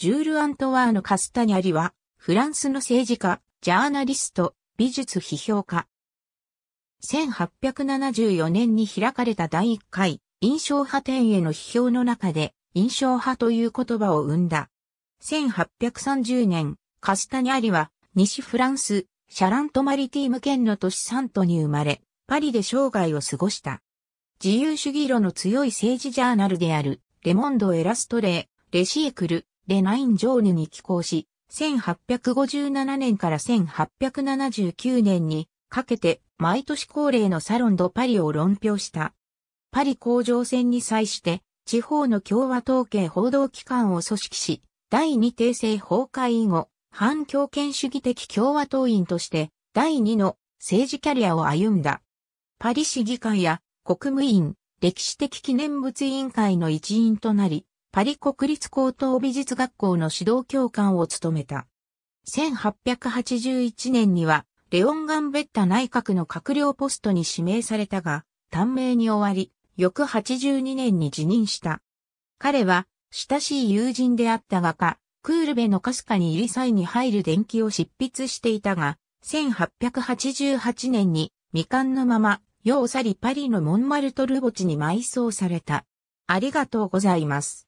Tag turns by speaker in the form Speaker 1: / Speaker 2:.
Speaker 1: ジュール・アントワーヌ・カスタニャリは、フランスの政治家、ジ
Speaker 2: ャーナリスト、美術批評家。1874年に開かれた第1回、印象派展への批評の中で、印象派という言葉を生んだ。1830年、カスタニャリは、西フランス、シャラントマリティーム県の都市サントに生まれ、パリで生涯を過ごした。自由主義論の強い政治ジャーナルである、レモンド・エラストレー、レシエクル、レナインジョーヌに寄港し、1857年から1879年にかけて毎年恒例のサロンドパリを論評した。パリ工場戦に際して地方の共和統計報道機関を組織し、第二帝政崩壊以後、反強権主義的共和党員として第二の政治キャリアを歩んだ。パリ市議会や国務院歴史的記念物委員会の一員となり、パリ国立高等美術学校の指導教官を務めた。1881年には、レオン・ガンベッタ内閣の閣僚ポストに指名されたが、短命に終わり、翌82年に辞任した。彼は、親しい友人であった画家、クールベのかすかに入り際に入る電気を執筆していたが、1888年に未完のまま、世を去りパリのモ
Speaker 1: ンマルトル墓地に埋葬された。ありがとうございます。